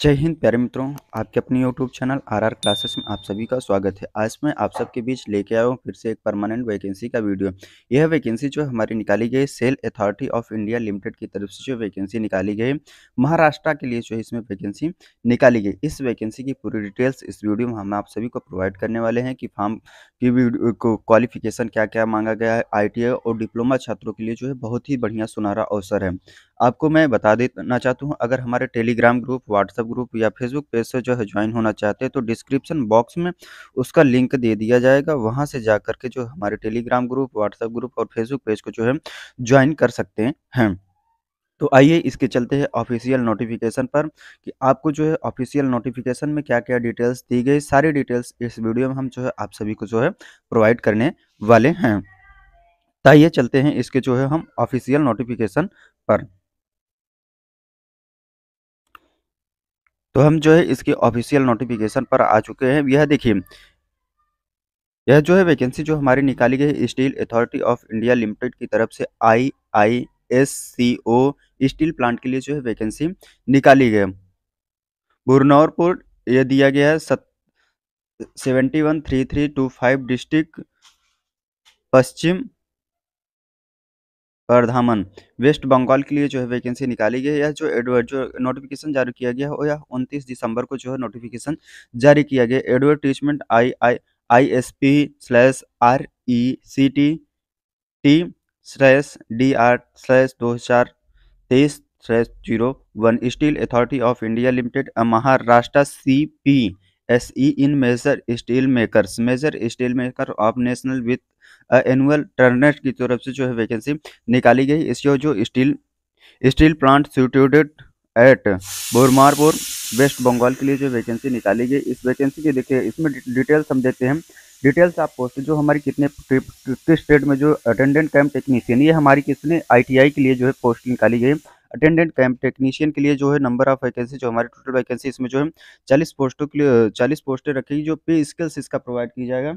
जय हिंद प्यारे मित्रों आपके अपने YouTube channel R R classes में आप सभी का स्वागत है आज मैं आप सबके बीच लेके आया हूँ फिर से एक परमानेंट वैकेंसी का वीडियो यह वैकेंसी जो हमारी निकाली गई SAIL authority of India limited की तरफ से जो वैकेंसी निकाली गई महाराष्ट्र के लिए जो है इसमें वैकेंसी निकाली गई इस वैकेंसी की पूरी डिटेल्स इस वीडियो में हम आप सभी को प्रोवाइड करने वाले हैं कि फॉर्म की क्वालिफिकेशन क्या क्या मांगा गया है आई और डिप्लोमा छात्रों के लिए जो है बहुत ही बढ़िया सुनहरा अवसर है आपको मैं बता देना चाहता हूँ अगर हमारे Telegram group WhatsApp WhatsApp group या फेसबुक पेज से जो है ज्वाइन होना चाहते हैं तो डिस्क्रिप्शन बॉक्स में उसका लिंक दे दिया जाएगा वहाँ से जा के जो हमारे टेलीग्राम ग्रुप व्हाट्सएप ग्रुप और फेसबुक पेज को जो है ज्वाइन कर सकते हैं तो आइए इसके चलते हैं ऑफिशियल नोटिफिकेशन पर कि आपको जो है ऑफिशियल नोटिफिकेशन में क्या क्या डिटेल्स दी गई सारी डिटेल्स इस वीडियो में हम जो है आप सभी को जो है प्रोवाइड करने वाले हैं तो आइए चलते हैं इसके जो है हम ऑफिशियल नोटिफिकेशन पर तो हम जो है इसके ऑफिशियल नोटिफिकेशन पर आ चुके हैं यह देखिए यह जो है वैकेंसी जो हमारी निकाली गई steel authority of India limited की तरफ से I I S C O steel plant के लिए जो है वैकेंसी निकाली गई बुरनौरपुर यह दिया गया है seventy one three three two five district Paschim Bardhaman West Bengal के लिए जो है वैकेंसी निकाली गई है या जो एडवर्ड जो नोटिफिकेशन जारी किया गया है या 29 दिसंबर को जो है नोटिफिकेशन जारी किया गया advertisement I I I S P slash R E C T T slash D R slash दो हजार तेईस slash zero one steel authority of India limited Maharashtra C P S E in major steel makers major steel maker of national with annual turnover की तरफ से जो है vacancy निकाली गई इसकी जो steel steel plant situated at Burnpur West Bengal के लिए जो वैकेंसी निकाली गई इस वैकेंसी की देखिए इसमें डिटेल्स हम देते हैं डिटेल्स आप पोस्ट जो हमारी कितने किस स्टेट में जो अटेंडेंट कैंप टेक्नीशियन ये हमारी किसने आईटीआई के लिए जो है पोस्ट निकाली गई अटेंडेंट कैंप टेक्नीशियन के लिए जो है नंबर ऑफ वैकेंसी जो हमारी टोटल वैकेंसी इसमें जो है चालीस पोस्टों के लिए चालीस पोस्टें रखेगी जो पे स्किल्स इसका प्रोवाइड किया जाएगा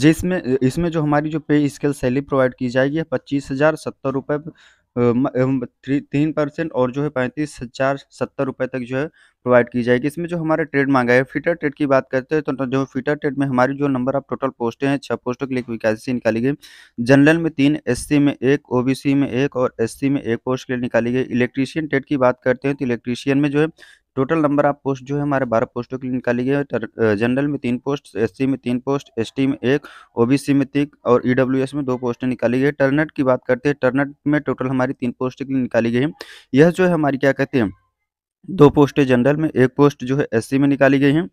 जिसमें इसमें जो हमारी जो पे स्केल सैलरी प्रोवाइड की जाएगी पच्चीस हज़ार सत्तर रुपये तीन परसेंट और जो है पैंतीस हज़ार सत्तर रुपये तक जो है प्रोवाइड की जाएगी इसमें जो हमारे ट्रेड मांगा है फीटर ट्रेड की बात करते हैं तो जो फीटर ट्रेड में हमारी जो नंबर ऑफ टोटल पोस्टें हैं छः पोस्टों के लिए वैकेंसी निकाली गई जनरल में तीन एससी में एक ओबीसी में एक और एससी में एक पोस्ट के लिए निकाली गई इलेक्ट्रीशियन ट्रेड की बात करते हैं तो इलेक्ट्रीशियन में जो है टोटल नंबर आप पोस्ट जो है हमारे बारह पोस्टों के लिए निकाली गई है जनरल में तीन पोस्ट एससी में तीन पोस्ट एसटी में एक ओबीसी में तीन और ईडब्ल्यूएस में दो पोस्टें निकाली गई है टर्नट की बात करते हैं टर्नट में टोटल हमारी तीन पोस्ट के लिए निकाली गई है यह जो है हमारी क्या कहते हैं दो पोस्टें जनरल में एक पोस्ट जो है एस में निकाली गई है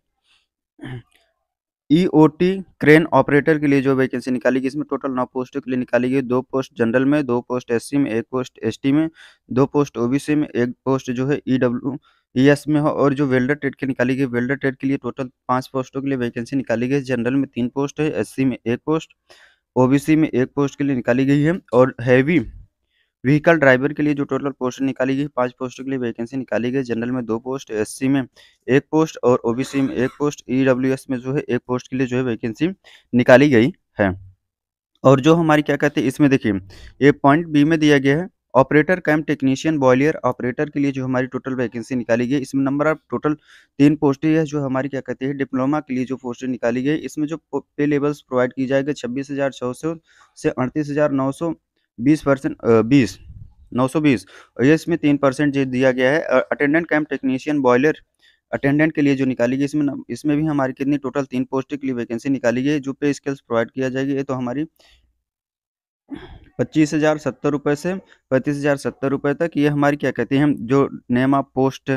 ईओटी क्रेन ऑपरेटर के लिए जो वैकेंसी निकाली गई इसमें टोटल नौ पोस्टों के लिए निकाली गई दो पोस्ट जनरल में दो पोस्ट एससी में एक पोस्ट एसटी में दो पोस्ट ओबीसी में एक पोस्ट जो है ईडब्ल्यू ईएस में हो और जो वेल्डर ट्रेड के निकाली गई वेल्डर ट्रेड के लिए टोटल पांच पोस्टों के लिए वैकेंसी निकाली गई जनरल में तीन पोस्ट है एससी में एक पोस्ट ओबीसी में एक पोस्ट के लिए निकाली गई है और हैवी व्हीकल ड्राइवर के लिए जो टोटल पोस्ट निकाली गई पांच पोस्टों के लिए वैकेंसी निकाली गई जनरल में दो पोस्ट एस में एक पोस्ट और ओबीसी में एक पोस्ट ई e में जो है एक पोस्ट के लिए जो है वैकेंसी निकाली गई है और जो हमारी क्या कहते हैं इसमें देखिए ये पॉइंट बी में दिया गया है operator cum technician boiler operator के लिए जो हमारी टोटल वैकेंसी निकाली गई इसमें नंबर ऑफ टोटल तीन पोस्टें है जो हमारी क्या कहते हैं डिप्लोमा के लिए जो पोस्टें निकाली गई इसमें जो पे लेवल्स प्रोवाइड की जाएगी छब्बीस हज़ार छः सौ से अड़तीस हज़ार नौ सौ बीस परसेंट बीस नौ सौ बीस और ये इसमें तीन परसेंट जो दिया गया है attendant cum technician boiler attendant के लिए जो निकाली गई इसमें इसमें भी हमारी कितनी टोटल तीन पोस्ट के लिए वैकेंसी निकाली गई जो पे स्किल्स प्रोवाइड किया जाएगी ये तो हमारी पच्चीस हज़ार सत्तर रुपये से पैंतीस हज़ार सत्तर रुपये तक ये हमारी क्या कहती हैं जो name of post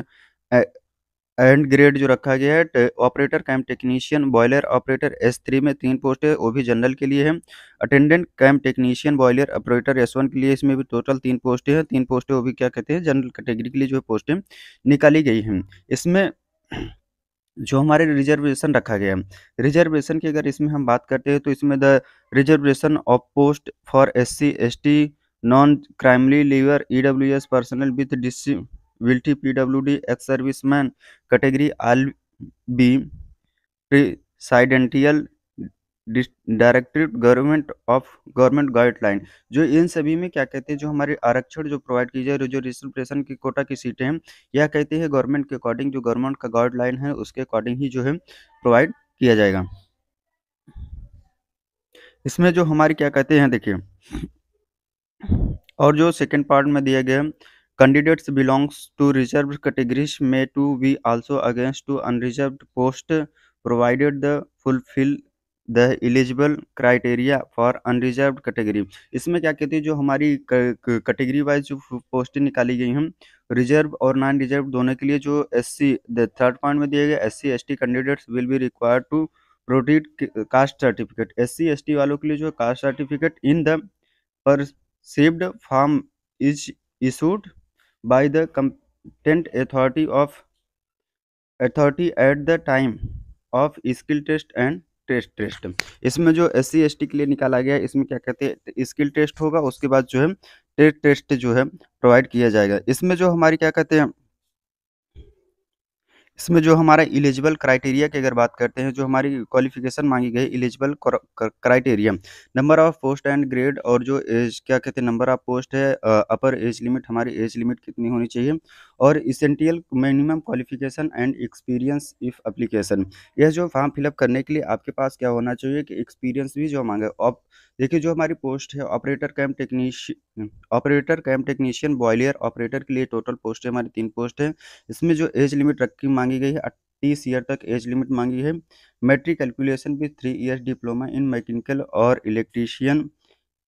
and grade जो रखा गया है operator cum technician boiler operator S three में तीन पोस्ट है वो भी जनरल के लिए है attendant cum technician boiler operator S one के लिए इसमें भी टोटल तीन पोस्ट है तीन पोस्ट वो भी क्या कहते हैं जनरल कैटेगरी के लिए जो पोस्टें निकाली गई हैं इसमें जो हमारे रिजर्वेशन रखा गया है रिजर्वेशन की अगर इसमें हम बात करते हैं तो इसमें the reservation of post for S C S T non creamy layer E W S personal with disability P W D ex service man category all be presidential directive government of government guideline जो इन सभी में क्या कहते हैं जो हमारे आरक्षण जो प्रोवाइड की जाए जो रिजर्वेशन की कोटा की सीटें हैं यह कहते हैं गवर्नमेंट के अकॉर्डिंग जो गवर्नमेंट का गाइडलाइन है उसके अकॉर्डिंग ही जो है प्रोवाइड किया जाएगा इसमें जो हमारे क्या कहते हैं देखिए और जो सेकेंड पार्ट में दिया गया candidates belongs to reserve categories may to be also against to unreserve post provided the fulfil the eligible criteria for unreserve category इसमें क्या कहते हैं जो हमारी कैटेगरी वाइज जो पोस्टें निकाली गई हैं रिजर्व और नॉन रिजर्व दोनों के लिए जो एस सी थर्ड पॉइंट में दिया गया S C S T candidates will be required to produce caste certificate S C S T वालों के लिए जो caste certificate in the saved form is issued by the competent authority of authority at the time of skill test and test test इसमें जो S C के लिए निकाला गया है इसमें क्या कहते हैं तो स्किल टेस्ट होगा उसके बाद जो है टेस्ट टेस्ट जो है प्रोवाइड किया जाएगा इसमें जो हमारी क्या कहते हैं इसमें जो हमारा इलिजिबल क्राइटेरिया की अगर बात करते हैं जो हमारी क्वालिफिकेशन मांगी गई eligible criteria number of post and grade और जो एज क्या कहते हैं नंबर ऑफ पोस्ट है अपर एज लिमिट हमारी एज लिमिट कितनी होनी चाहिए और essential minimum qualification and experience if application यह जो फॉर्म फिलअप करने के लिए आपके पास क्या होना चाहिए कि एक्सपीरियंस भी जो मांगे ऑप देखिए जो हमारी पोस्ट है operator cum technician operator cum technician boiler operator के लिए टोटल पोस्ट है हमारी तीन पोस्ट है इसमें जो एज लिमिट रखी मांगी गई है तीस ईयर तक एज लिमिट मांगी है मैट्रिक कैलकुलेशन भी three years diploma in mechanical और इलेक्ट्रीशियन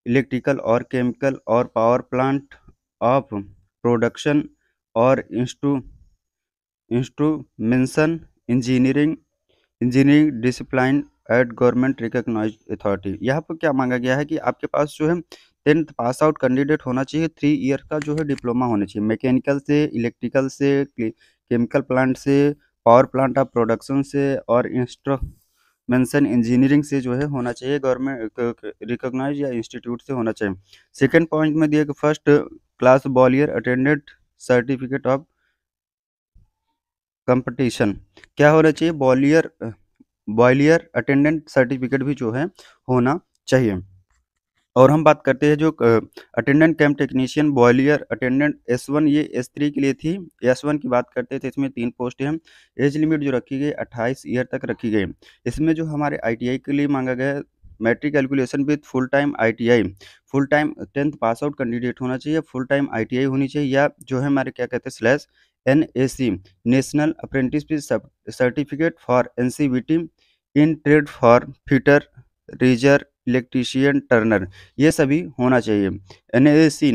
इलेक्ट्रिकल और केमिकल और पावर प्लांट ऑफ प्रोडक्शन और इंस्टू instrumentation engineering engineering discipline at government recognise authority यहाँ पर क्या मांगा गया है कि आपके पास जो है टेंथ पास आउट कैंडिडेट होना चाहिए थ्री ईयर का जो है डिप्लोमा होना चाहिए मैकेनिकल से इलेक्ट्रिकल से केमिकल प्लांट से पावर प्लांट ऑफ प्रोडक्शन से और इंस्ट्रोमेंसन इंजीनियरिंग से जो है होना चाहिए गवर्नमेंट रिकोगनाइज या इंस्टीट्यूट से होना चाहिए सेकेंड पॉइंट में दिया कि first class boiler attendant certificate of competition क्या होना चाहिए बॉलियर बॉयलियर अटेंडेंट सर्टिफिकेट भी जो है होना चाहिए और हम बात करते हैं जो attendant cum technician boiler attendant S one ये एस थ्री के लिए थी एस वन की बात करते थे इसमें तीन पोस्ट हैं एज लिमिट जो रखी गई अट्ठाईस ईयर तक रखी गई इसमें जो हमारे आई के लिए मांगा गया matriculation with full time ITI full time tenth pass out candidate होना चाहिए फुल टाइम आईटीआई होनी चाहिए या जो है हमारे क्या कहते हैं slash N national apprenticeship certificate for N in trade for fitter रीजर इलेक्ट्रीशियन टर्नर ये सभी होना चाहिए N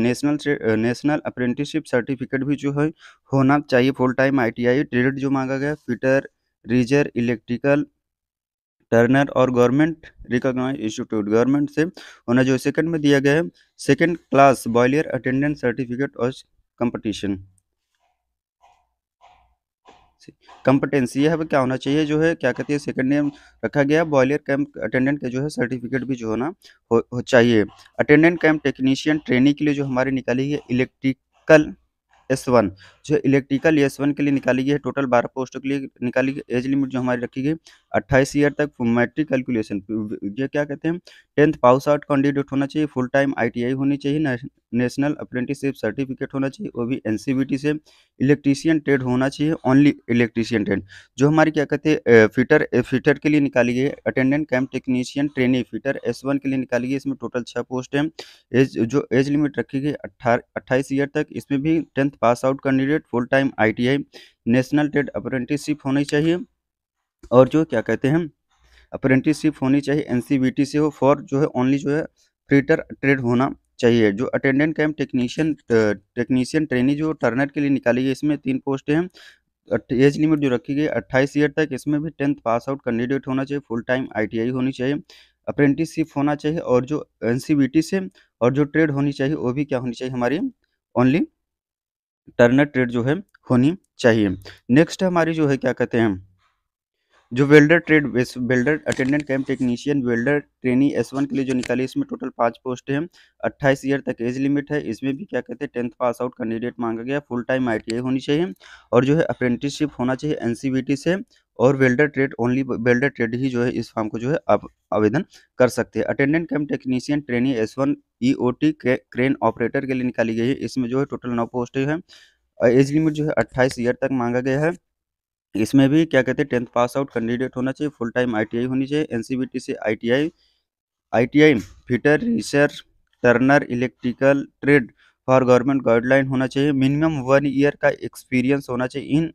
national national apprenticeship certificate भी जो है होना चाहिए फुल टाइम आई ट्रेड जो मांगा गया फिटर रीजर इलेक्ट्रिकल टर्नर और गवर्नमेंट रिकॉग्नाइज इंस्टीट्यूट गवर्नमेंट से उन्हें जो सेकंड में दिया गया है second class boiler attendance certificate और कंपटीशन कंपटेंसी यह क्या होना चाहिए जो है क्या कहती है सेकंड नेम रखा गया बॉयलियर कैंप अटेंडेंट का जो है सर्टिफिकेट भी जो होना हो, हो चाहिए अटेंडेंट कैंप टेक्नीशियन ट्रेनिंग के लिए जो हमारी निकाली है इलेक्ट्रिकल एस वन जो इलेक्ट्रिकल एस वन के लिए निकाली गई है टोटल बारह पोस्टों के लिए निकाली गई एज लिमिट जो हमारी रखी गई अट्ठाईस ईयर तक मैट्रिक कैलकुलेशन ये क्या कहते हैं टेंथ पास आउट कैंडिडेट होना चाहिए फुल टाइम आई होनी चाहिए नेशनल अप्रेंटिसशिप सर्टिफिकेट होना चाहिए वो भी एन से इलेक्ट्रीशियन ट्रेड होना चाहिए ओनली इलेक्ट्रीशियन ट्रेड जो हमारी क्या कहते हैं फिटर फिटर के लिए निकाली गई है attendant cum technician training fitter S one के लिए निकाली गई इसमें टोटल छः पोस्ट हैं एज जो एज लिमिट रखी गई अट्ठाईस ईयर तक इसमें भी tenth pass out candidate full time ITI national trade apprenticeship होनी चाहिए और जो क्या कहते हैं अप्रेंटिसशिप होनी चाहिए एनसीबीटी से हो फॉर जो है ओनली जो है फ्रीटर ट्रेड होना चाहिए जो attendant cum technician technician trainee जो टर्नर के लिए निकाली गई इसमें तीन पोस्टें हैं एज लिमिट जो रखी गई अट्ठाईस ईयर तक इसमें भी टेंथ पास आउट कैंडिडेट होना चाहिए फुल टाइम आईटीआई होनी चाहिए अप्रेंटिसशिप होना चाहिए और जो एनसीबीटी से और जो ट्रेड होनी चाहिए वो भी क्या होनी चाहिए हमारी ओनली टर्नट रेट जो है होनी चाहिए नेक्स्ट हमारी जो है क्या कहते हैं जो welder trade welder attendant cum technician welder trainee S one के लिए जो निकाली है इसमें टोटल पांच पोस्ट हैं अट्ठाईस ईयर तक एज लिमिट है इसमें भी क्या कहते हैं टेंथ पास आउट कैंडिडेट मांगा गया फुल टाइम आई होनी चाहिए और जो है अप्रेंटिसशिप होना चाहिए एनसीबीटी से और welder trade only welder trade ही जो है इस फॉर्म को जो है आप आवेदन कर सकते हैं attendant cum technician trainee S one E O T crane operator के लिए निकाली गई है इसमें जो है टोटल नौ पोस्ट है एज लिमिट जो है अट्ठाईस ईयर तक मांगा गया है इसमें भी क्या कहते हैं टेंथ पास आउट कैंडिडेट होना चाहिए फुल टाइम आई होनी चाहिए एनसीबीटी से ITI ITI fitter research turner electrical trade for government guideline होना चाहिए मिनिमम वन ईयर का एक्सपीरियंस होना चाहिए in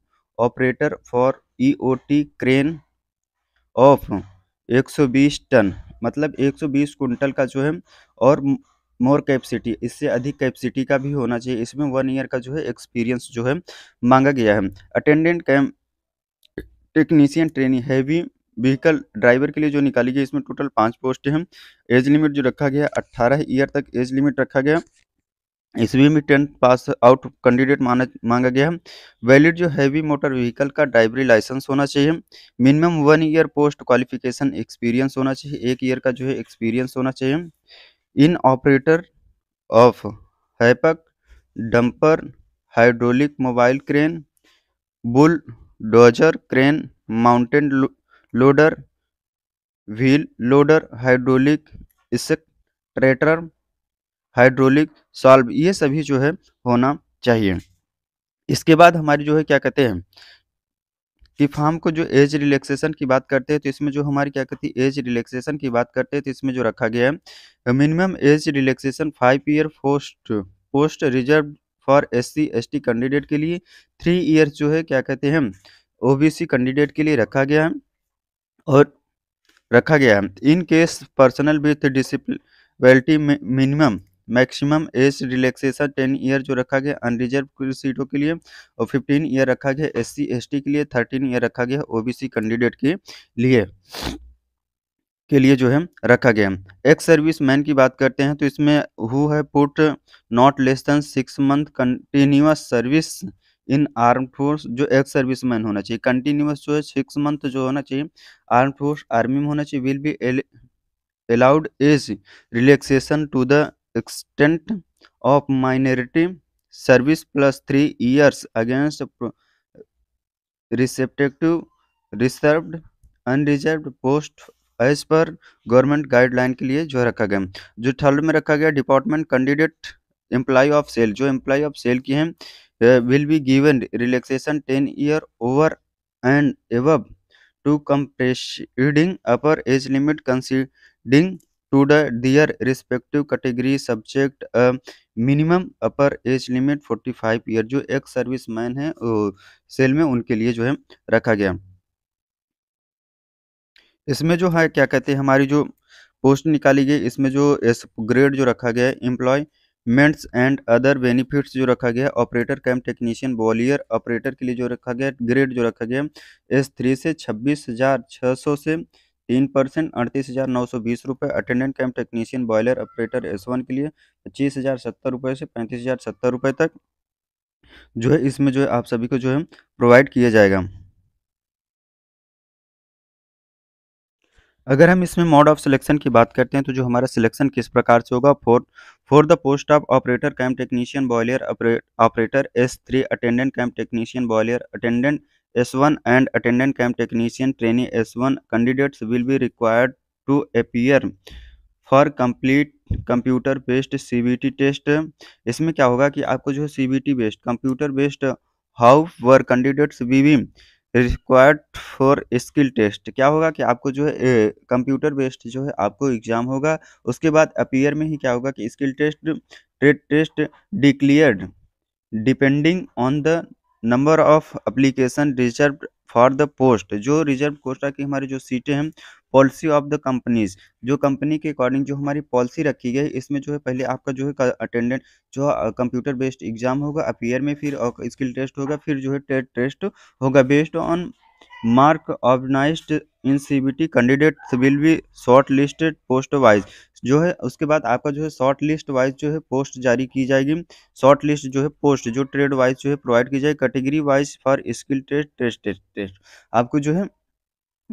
operator for EOT crane of 120 ton मतलब 120 कुंटल का जो है और मोर कैपेसिटी इससे अधिक कैपेसिटी का भी होना चाहिए इसमें वन ईयर का जो है एक्सपीरियंस जो है मांगा गया है attendant cum technician training heavy vehicle driver के लिए जो निकाली गई इसमें टोटल पाँच पोस्ट हैं एज लिमिट जो रखा गया अट्ठारह ईयर तक एज लिमिट रखा गया इसमें में टेंथ पास आउट कैंडिडेट माना मांगा गया है वैलिड जो हैवी मोटर व्हीकल का ड्राइवरी लाइसेंस होना चाहिए minimum one year post qualification experience होना चाहिए एक ईयर का जो है एक्सपीरियंस होना चाहिए इन ऑपरेटर ऑफ हैपक dumper hydraulic mobile crane bulldozer crane mounted loader wheel loader hydraulic tractor hydraulic shovel ये सभी जो है होना चाहिए इसके बाद हमारी जो है क्या कहते हैं कि फार्म को जो एज रिलैक्सेशन की बात करते हैं तो इसमें जो हमारी क्या कहती है एज रिलैक्सेशन की बात करते हैं तो इसमें जो रखा गया है minimum age relaxation five year post post reserve for S C candidate के लिए थ्री ईयर जो है क्या कहते हैं ओबीसी कैंडिडेट के लिए रखा गया है और रखा गया है in case personal with disability minimum maximum age relaxation ten year जो रखा गया अनरिजर्व सीटों के लिए और फिफ्टीन ईयर रखा गया एस सी के लिए थर्टीन ईयर रखा गया ओबीसी कैंडिडेट के लिए के लिए जो है रखा गया एक्स सर्विस मैन की बात करते हैं तो इसमें हु है put not less than six month continuous service in arm force जो एक्स सर्विस मैन होना चाहिए कंटिन्यूस जो है सिक्स मंथ जो होना चाहिए आर्म फोर्स आर्मी में होना चाहिए will be allowed age relaxation to the extent of minority service plus three years against respective reserved unreserve post as per government guideline के लिए जो रखा गया जो थर्ड में रखा गया department candidate employ of SAIL जो एम्प्लॉय ऑफ सेल की हैं will be given relaxation ten year over and above to come upper age limit conceding to the their respective category subject uh, minimum upper age limit 45 year जो ex service man है सेल में उनके लिए जो है रखा गया इसमें जो है क्या कहते हैं हमारी जो पोस्ट निकाली गई इसमें जो इस ग्रेड जो रखा गया है employments and other benefits जो रखा गया operator cum technician boiler operator के लिए जो रखा गया ग्रेड जो रखा गया एस थ्री से छब्बीस हज़ार छः सौ से तीन परसेंट अड़तीस हज़ार नौ सौ बीस रुपये attendant cum technician boiler operator S one के लिए पच्चीस हज़ार सत्तर रुपये से पैंतीस हज़ार सत्तर रुपये तक जो है इसमें जो है आप सभी को जो है प्रोवाइड किया जाएगा अगर हम इसमें मोड ऑफ सिलेक्शन की बात करते हैं तो जो हमारा सिलेक्शन किस प्रकार से होगा for for the post of operator cum technician boiler operator S three attendant cum technician boiler attendant S1 and attendant camp technician trainee S1 candidates will be required to appear for complete computer based T test इसमें क्या होगा कि आपको जो है T based computer based however candidates we we required for skill test क्या होगा कि आपको जो है कंप्यूटर बेस्ड जो है आपको एग्जाम होगा उसके बाद अपीयर में ही क्या होगा कि skill test trade test declared depending on the number of application reserve for the post जो रिजर्व कोटा की हमारी जो सीटें हैं पॉलिसी ऑफ द कंपनीज जो कंपनी के अकॉर्डिंग जो हमारी पॉलिसी रखी गई इसमें जो है पहले आपका जो है अटेंडेंट जो कंप्यूटर बेस्ड एग्जाम होगा अपीयर में फिर स्किल टेस्ट होगा फिर जो है टेस्ट होगा based on mark organised in CBT candidates will be shortlisted post wise जो है उसके बाद आपका जो है शॉर्ट लिस्ट वाइज जो है पोस्ट जारी की जाएगी शॉर्ट लिस्ट जो है पोस्ट जो ट्रेड वाइज जो है प्रोवाइड की जाएगी category wise for skill test test test आपको जो है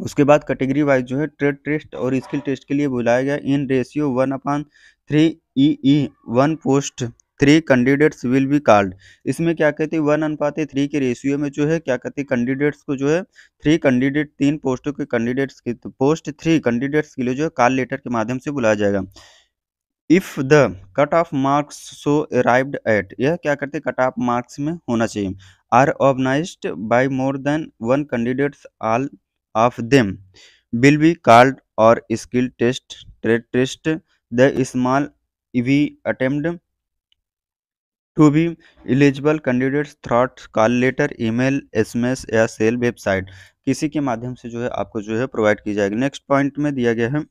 उसके बाद कैटेगरी वाइज जो है ट्रेड टेस्ट और स्किल टेस्ट के लिए बुलाया गया in ratio one upon three E E one post three candidates will be called इसमें क्या कहते हैं वन अनुपात थ्री के रेशियो में जो है क्या कहते हैं कैंडिडेट्स को जो है थ्री कैंडिडेट तीन पोस्टों के कैंडिडेट्स के पोस्ट थ्री कैंडिडेट्स के लिए जो है कॉल लेटर के माध्यम से बुलाया जाएगा if the cut off marks so arrived at यह क्या करते हैं कट ऑफ मार्क्स में होना चाहिए are organise by more than one candidates all of them will be called और skill test trade test the small we attempt to be eligible candidates through call letter email SMS या SAIL website किसी के माध्यम से जो है आपको जो है प्रोवाइड की जाएगी नेक्स्ट पॉइंट में दिया गया है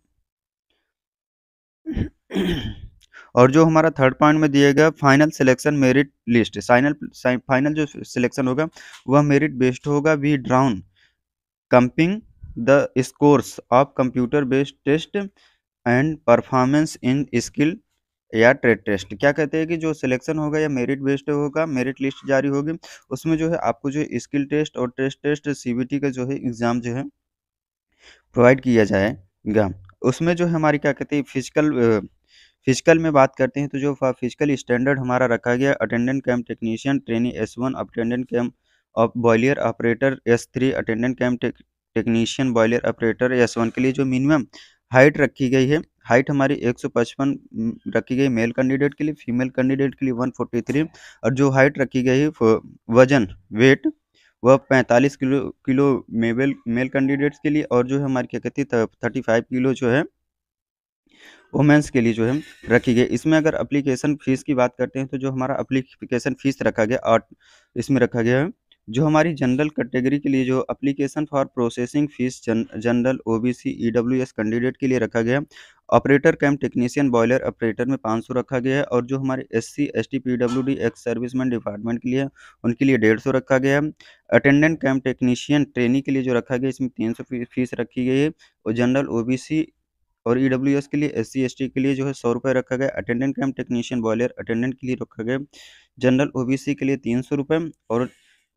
और जो हमारा थर्ड पॉइंट में दिया गया final selection merit list final final जो सिलेक्शन होगा वह मेरिट बेस्ड होगा we drawn combining the scores of computer based test and performance in skill या ट्रेड टेस्ट क्या कहते हैं कि जो सिलेक्शन होगा या मेरिट बेस्ड होगा मेरिट लिस्ट जारी होगी उसमें जो है आपको जो स्किल टेस्ट और टेस्ट टेस्ट सीबीटी का जो है एग्ज़ाम जो है प्रोवाइड किया जाएगा उसमें जो है हमारी क्या कहते हैं फिजिकल फिजिकल में बात करते हैं तो जो फिजिकल स्टैंडर्ड हमारा रखा गया attendant cum technician training S one attendant cum of operator S three attendant cum technician boiler operator S one के लिए जो मिनिमम हाइट रखी गई है हाइट हमारी 155 रखी गई मेल कैंडिडेट के लिए फीमेल कैंडिडेट के लिए 143 और जो हाइट रखी गई वजन वेट वह 45 kilo kilo male male candidates के लिए और जो है हमारी क्या कहती है थर्टी फाइव किलो जो है वुमेंस के लिए जो है रखी गई इसमें अगर अप्लीकेशन फ़ीस की बात करते हैं तो जो हमारा अप्लीकेशन फ़ीस रखा गया आठ इसमें रखा गया है जो हमारी जनरल कैटेगरी के लिए जो application for processing fees general OBC EWS candidate के लिए रखा गया operator cum technician boiler operator में सौ रखा गया है और जो हमारे S C S T P W D ex serviceman department के लिए उनके लिए डेढ़ सौ रखा गया है अटेंडेंट कैम टेक्नीशियन ट्रेनिंग के लिए जो रखा गया इसमें तीन सौ फीस रखी गई है और जनरल ओ बी सी और ई डब्ल्यू एस के लिए एस सी एस टी के लिए जो है सौ रुपये रखा गया attendant cum technician boiler attendant के लिए रखा गया जनरल ओ बी सी के लिए तीन सौ रुपये और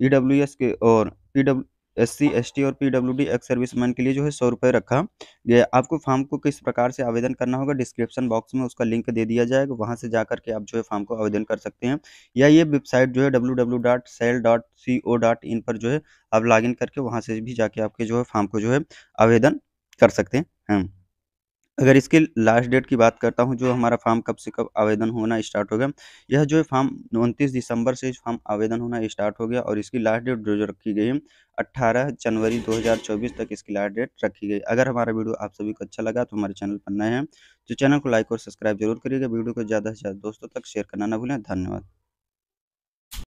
ई डब्ल्यू एस के और E W S C S T और P W D ex serviceman के लिए जो है सौ रुपये रखा गया आपको फॉर्म को किस प्रकार से आवेदन करना होगा डिस्क्रिप्शन बॉक्स में उसका लिंक दे दिया जाएगा वहाँ से जाकर के आप जो है फॉर्म को आवेदन कर सकते हैं या ये वेबसाइट जो है W W dot SAIL dot C O dot in पर जो है आप इन करके वहाँ से भी जाके आपके जो है फॉर्म को जो है आवेदन कर सकते हैं अगर इसके लास्ट डेट की बात करता हूँ जो हमारा फॉर्म कब से कब आवेदन होना स्टार्ट हो गया यह जो फॉर्म उनतीस दिसंबर से फॉर्म आवेदन होना स्टार्ट हो गया और इसकी लास्ट डेट जो रखी गई है अट्ठारह जनवरी 2024 तक इसकी लास्ट डेट रखी गई अगर हमारा वीडियो आप सभी को अच्छा लगा तो हमारे चैनल पर नए हैं तो चैनल को लाइक और सब्सक्राइब जरूर करिएगा वीडियो को ज़्यादा से ज़्यादा दोस्तों तक शेयर करना ना भूलें धन्यवाद